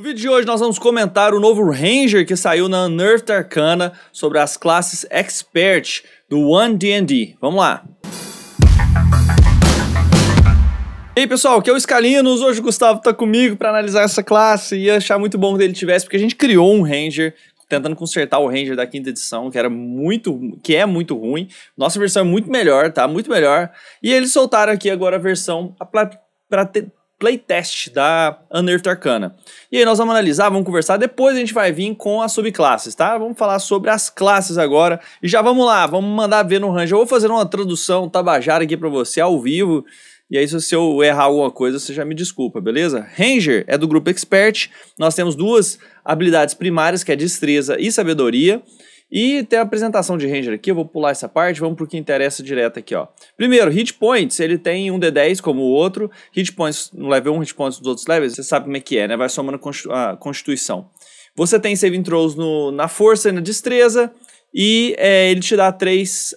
No vídeo de hoje nós vamos comentar o novo Ranger que saiu na Unearthed Arcana sobre as classes Expert do One D&D. Vamos lá! E aí pessoal, aqui é o Escalinos, hoje o Gustavo tá comigo para analisar essa classe e achar muito bom que ele tivesse, porque a gente criou um Ranger tentando consertar o Ranger da quinta edição, que era muito, que é muito ruim. Nossa versão é muito melhor, tá? Muito melhor. E eles soltaram aqui agora a versão para playtest da Unearth Arcana. E aí nós vamos analisar, vamos conversar, depois a gente vai vir com as subclasses, tá? Vamos falar sobre as classes agora. E já vamos lá, vamos mandar ver no Ranger. Eu vou fazer uma tradução tabajara aqui para você ao vivo. E aí, se eu errar alguma coisa, você já me desculpa, beleza? Ranger é do grupo Expert. Nós temos duas habilidades primárias, que é destreza e sabedoria. E tem a apresentação de Ranger aqui, eu vou pular essa parte, vamos para o que interessa direto aqui, ó. Primeiro, Hit Points, ele tem um D10 como o outro, Hit Points no level 1, Hit Points dos outros levels, você sabe como é que é, né? Vai somando a constituição. Você tem Saving Throws no, na Força e na Destreza, e é, ele te dá três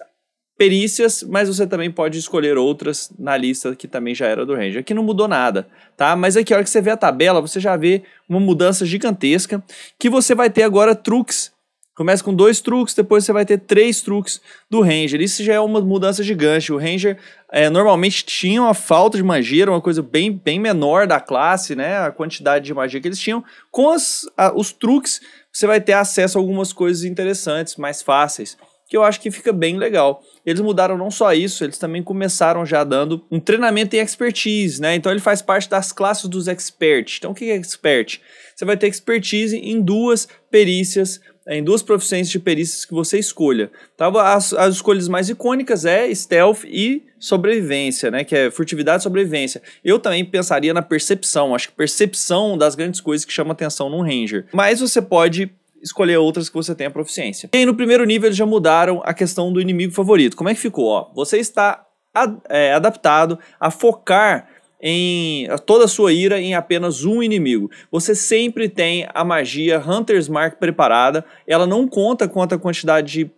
perícias, mas você também pode escolher outras na lista que também já era do Ranger. Aqui não mudou nada, tá? Mas aqui a hora que você vê a tabela, você já vê uma mudança gigantesca, que você vai ter agora truques Começa com dois truques, depois você vai ter três truques do Ranger. Isso já é uma mudança gigante. O Ranger é, normalmente tinha uma falta de magia, era uma coisa bem, bem menor da classe, né? A quantidade de magia que eles tinham. Com as, a, os truques, você vai ter acesso a algumas coisas interessantes, mais fáceis, que eu acho que fica bem legal. Eles mudaram não só isso, eles também começaram já dando um treinamento em expertise, né? Então ele faz parte das classes dos experts. Então o que é expert? Você vai ter expertise em duas perícias é, em duas profissões de perícias que você escolha. Tá? As, as escolhas mais icônicas é stealth e sobrevivência, né? Que é furtividade e sobrevivência. Eu também pensaria na percepção. Acho que percepção das grandes coisas que chama atenção num ranger. Mas você pode escolher outras que você tenha proficiência. E aí, no primeiro nível, eles já mudaram a questão do inimigo favorito. Como é que ficou? Ó, você está ad é, adaptado a focar em toda a sua ira em apenas um inimigo. Você sempre tem a magia Hunter's Mark preparada. Ela não conta quanto a quantidade de,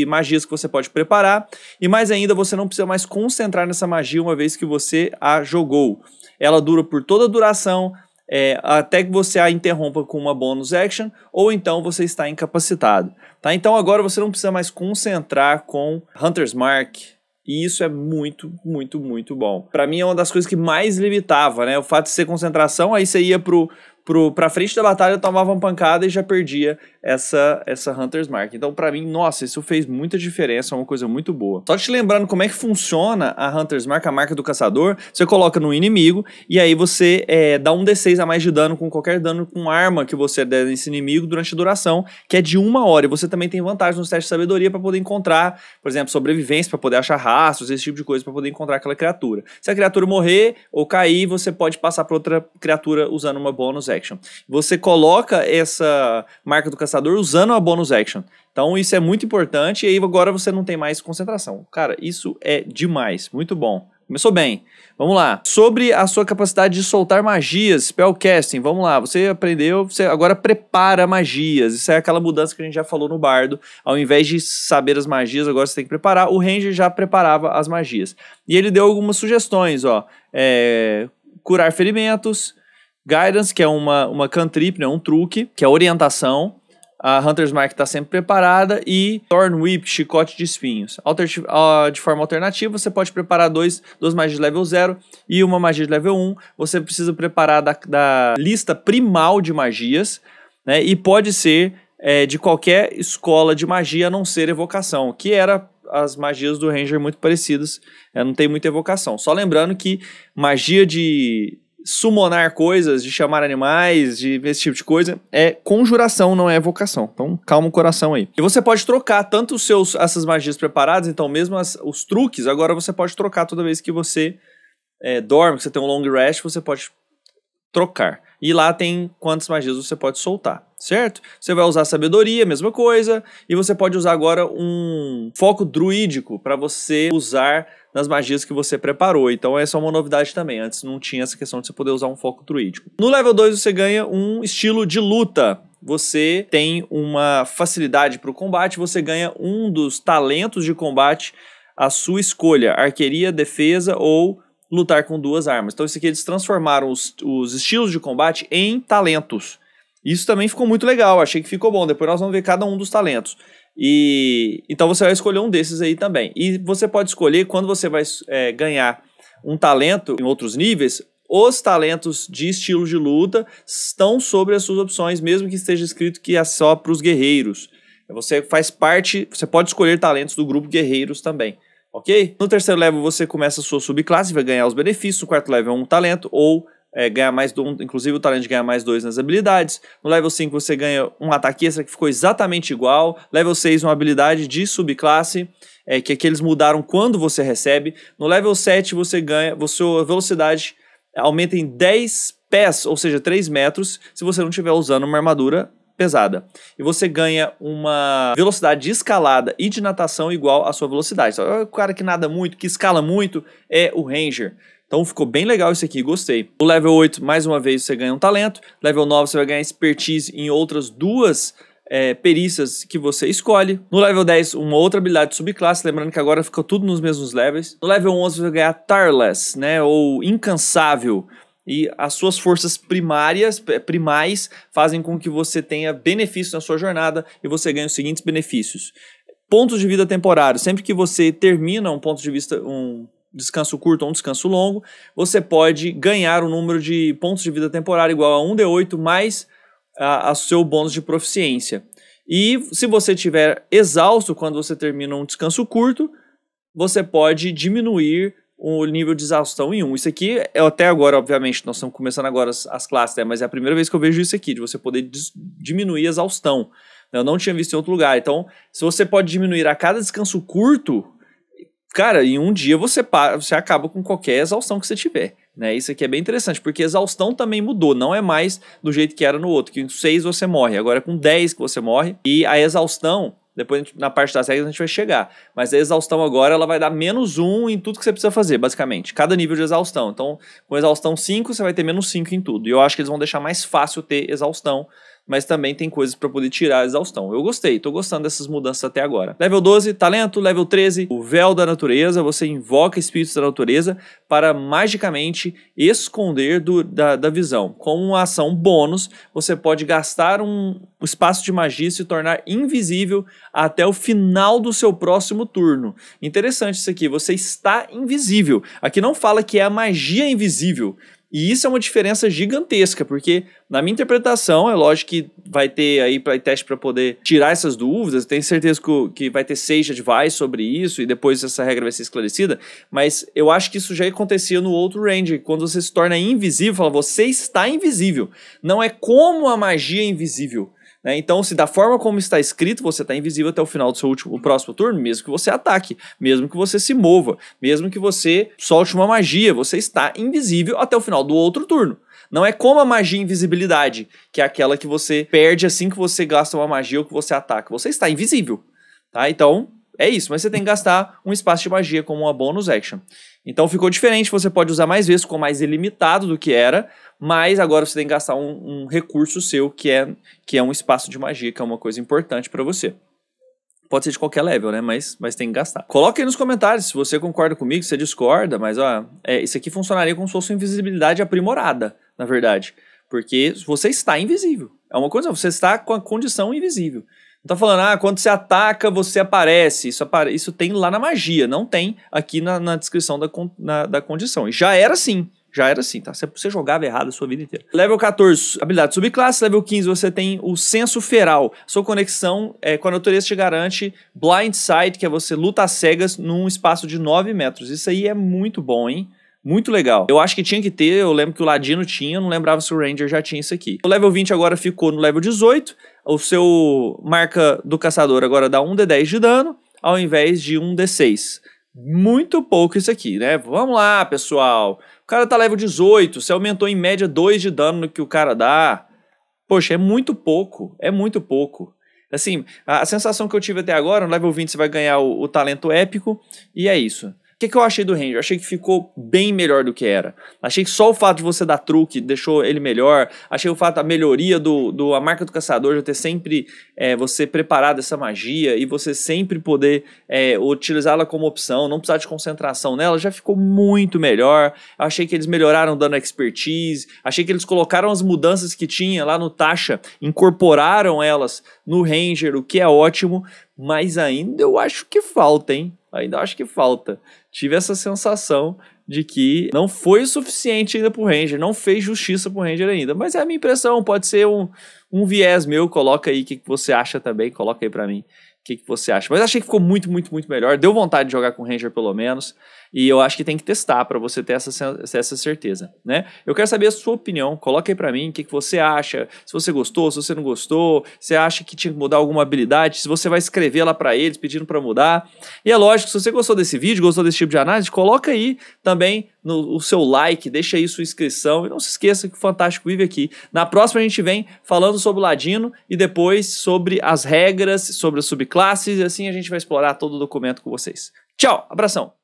de magias que você pode preparar. E mais ainda, você não precisa mais concentrar nessa magia uma vez que você a jogou. Ela dura por toda a duração, é, até que você a interrompa com uma bonus action, ou então você está incapacitado. Tá? Então agora você não precisa mais concentrar com Hunter's Mark, e isso é muito, muito, muito bom. Para mim é uma das coisas que mais limitava, né? O fato de ser concentração, aí você ia pro pro, pra frente da batalha, eu tomava uma pancada e já perdia essa, essa Hunter's Mark. Então, para mim, nossa, isso fez muita diferença, é uma coisa muito boa. Só te lembrando como é que funciona a Hunter's Mark, a marca do caçador, você coloca no inimigo e aí você é, dá um D6 a mais de dano com qualquer dano com arma que você der nesse inimigo durante a duração, que é de uma hora. E você também tem vantagem nos testes de sabedoria para poder encontrar, por exemplo, sobrevivência, para poder achar rastros, esse tipo de coisa, para poder encontrar aquela criatura. Se a criatura morrer ou cair, você pode passar para outra criatura usando uma bônus action action. Você coloca essa marca do caçador usando a bonus action. Então isso é muito importante e aí agora você não tem mais concentração. Cara, isso é demais, muito bom. Começou bem. Vamos lá. Sobre a sua capacidade de soltar magias, spellcasting, vamos lá. Você aprendeu, você agora prepara magias. Isso é aquela mudança que a gente já falou no bardo. Ao invés de saber as magias, agora você tem que preparar. O ranger já preparava as magias. E ele deu algumas sugestões, ó. É, curar ferimentos, Guidance, que é uma, uma cantrip, né, um truque, que é orientação. A Hunter's Mark está sempre preparada. E Thorn Whip, chicote de espinhos. Alter, uh, de forma alternativa, você pode preparar dois, duas magias de level 0 e uma magia de level 1. Um. Você precisa preparar da, da lista primal de magias. Né, e pode ser é, de qualquer escola de magia a não ser evocação, que era as magias do Ranger muito parecidas, é, não tem muita evocação. Só lembrando que magia de sumonar coisas, de chamar animais, de esse tipo de coisa, é conjuração, não é evocação. Então, calma o coração aí. E você pode trocar tanto os seus essas magias preparadas, então mesmo as, os truques, agora você pode trocar toda vez que você é, dorme, que você tem um long rest, você pode trocar. E lá tem quantas magias você pode soltar, certo? Você vai usar sabedoria, mesma coisa, e você pode usar agora um foco druídico para você usar nas magias que você preparou. Então essa é uma novidade também. Antes não tinha essa questão de você poder usar um foco druídico. No level 2 você ganha um estilo de luta. Você tem uma facilidade para o combate, você ganha um dos talentos de combate à sua escolha, arqueria, defesa ou lutar com duas armas. Então, isso aqui eles transformaram os, os estilos de combate em talentos. Isso também ficou muito legal, achei que ficou bom. Depois nós vamos ver cada um dos talentos. E então você vai escolher um desses aí também. E você pode escolher quando você vai é, ganhar um talento em outros níveis. Os talentos de estilos de luta estão sobre as suas opções, mesmo que esteja escrito que é só para os guerreiros. Você faz parte, você pode escolher talentos do grupo guerreiros também ok? No terceiro level você começa a sua subclasse, vai ganhar os benefícios, no quarto level é um talento ou é, ganhar mais um, inclusive o talento de ganhar mais dois nas habilidades. No level 5 você ganha um ataque extra que ficou exatamente igual. Level 6 uma habilidade de subclasse, é, que aqueles é eles mudaram quando você recebe. No level 7 você ganha, sua velocidade aumenta em 10 pés, ou seja, 3 metros, se você não estiver usando uma armadura pesada. E você ganha uma velocidade de escalada e de natação igual à sua velocidade. Então, o cara que nada muito, que escala muito, é o Ranger. Então ficou bem legal isso aqui, gostei. No level 8, mais uma vez, você ganha um talento. Level 9, você vai ganhar expertise em outras duas é, perícias que você escolhe. No level 10, uma outra habilidade de subclasse, lembrando que agora ficou tudo nos mesmos levels. No level 11, você vai ganhar Tireless, né, ou Incansável e as suas forças primárias, eh, primais, fazem com que você tenha benefícios na sua jornada e você ganhe os seguintes benefícios. Pontos de vida temporários. Sempre que você termina um ponto de vista, um descanso curto ou um descanso longo, você pode ganhar um número de pontos de vida temporário igual a 1d8 mais o seu bônus de proficiência. E se você estiver exausto quando você termina um descanso curto, você pode diminuir o nível de exaustão em um. Isso aqui é até agora, obviamente, nós estamos começando agora as, as classes, né? mas é a primeira vez que eu vejo isso aqui, de você poder diminuir a exaustão. Eu não tinha visto em outro lugar. Então, se você pode diminuir a cada descanso curto, cara, em um dia você, para, você acaba com qualquer exaustão que você tiver. Né? Isso aqui é bem interessante, porque exaustão também mudou, não é mais do jeito que era no outro, que com 6 você morre, agora é com 10 que você morre. E a exaustão, depois, na parte das regras, a gente vai chegar. Mas a exaustão agora, ela vai dar menos 1 em tudo que você precisa fazer, basicamente. Cada nível de exaustão. Então, com exaustão 5, você vai ter menos 5 em tudo. E eu acho que eles vão deixar mais fácil ter exaustão mas também tem coisas para poder tirar a exaustão. Eu gostei, tô gostando dessas mudanças até agora. Level 12, talento. Level 13, o véu da natureza. Você invoca espíritos da natureza para magicamente esconder do, da, da visão. Como uma ação bônus, você pode gastar um espaço de magia e se tornar invisível até o final do seu próximo turno. Interessante isso aqui, você está invisível. Aqui não fala que é a magia invisível, e isso é uma diferença gigantesca, porque na minha interpretação, é lógico que vai ter aí para teste para poder tirar essas dúvidas, tenho certeza que vai ter seis advice sobre isso e depois essa regra vai ser esclarecida, mas eu acho que isso já acontecia no outro range, quando você se torna invisível, fala, você está invisível. Não é como a magia é invisível, né? Então, se da forma como está escrito, você está invisível até o final do seu último, próximo turno, mesmo que você ataque, mesmo que você se mova, mesmo que você solte uma magia, você está invisível até o final do outro turno. Não é como a magia invisibilidade, que é aquela que você perde assim que você gasta uma magia ou que você ataca. Você está invisível, tá? Então, é isso, mas você tem que gastar um espaço de magia como uma bonus action. Então ficou diferente, você pode usar mais vezes, ficou mais ilimitado do que era, mas agora você tem que gastar um, um recurso seu que é, que é um espaço de magia, que é uma coisa importante para você. Pode ser de qualquer level, né? Mas, mas tem que gastar. Coloque aí nos comentários se você concorda comigo, se você discorda, mas ó, é, isso aqui funcionaria como se fosse invisibilidade aprimorada, na verdade. Porque você está invisível. É uma coisa, você está com a condição invisível. Não tá falando, ah, quando você ataca, você aparece. Isso, apare... Isso tem lá na magia, não tem aqui na, na descrição da, con... na, da condição. E já era assim. Já era assim, tá? Você jogava errado a sua vida inteira. Level 14, habilidade subclasse. Level 15, você tem o senso feral. Sua conexão é, com a natureza te garante blind sight, que é você luta cegas num espaço de 9 metros. Isso aí é muito bom, hein? Muito legal. Eu acho que tinha que ter, eu lembro que o Ladino tinha, não lembrava se o Ranger já tinha isso aqui. O level 20 agora ficou no level 18 o seu marca do caçador agora dá 1d10 de dano, ao invés de 1d6. Muito pouco isso aqui, né? Vamos lá, pessoal. O cara tá level 18, você aumentou em média 2 de dano no que o cara dá. Poxa, é muito pouco, é muito pouco. Assim, a, sensação que eu tive até agora, no level 20 você vai ganhar o, o talento épico, e é isso que, que eu achei do Ranger? Eu achei que ficou bem melhor do que era. Achei que só o fato de você dar truque deixou ele melhor. Achei o fato da melhoria do, do a marca do caçador já ter sempre é, você preparado essa magia e você sempre poder é, utilizá-la como opção, não precisar de concentração nela, já ficou muito melhor. Achei que eles melhoraram dando expertise. Achei que eles colocaram as mudanças que tinha lá no Tasha, incorporaram elas no Ranger, o que é ótimo. Mas ainda eu acho que falta, hein? ainda acho que falta. Tive essa sensação de que não foi o suficiente ainda pro Ranger, não fez justiça pro Ranger ainda. Mas é a minha impressão, pode ser um, um viés meu, coloca aí o que, que você acha também, coloca aí para mim o que, que você acha. Mas achei que ficou muito, muito, muito melhor. Deu vontade de jogar com o Ranger, pelo menos. E eu acho que tem que testar para você ter essa, essa certeza, né? Eu quero saber a sua opinião, coloca aí para mim o que, que você acha, se você gostou, se você não gostou, se acha que tinha que mudar alguma habilidade, se você vai escrever lá para eles pedindo para mudar. E é lógico, se você gostou desse vídeo, gostou desse tipo de análise, coloca aí também no, o seu like, deixa aí sua inscrição e não se esqueça que o Fantástico vive aqui. Na próxima a gente vem falando sobre o Ladino e depois sobre as regras, sobre as subclasses e assim a gente vai explorar todo o documento com vocês. Tchau, abração!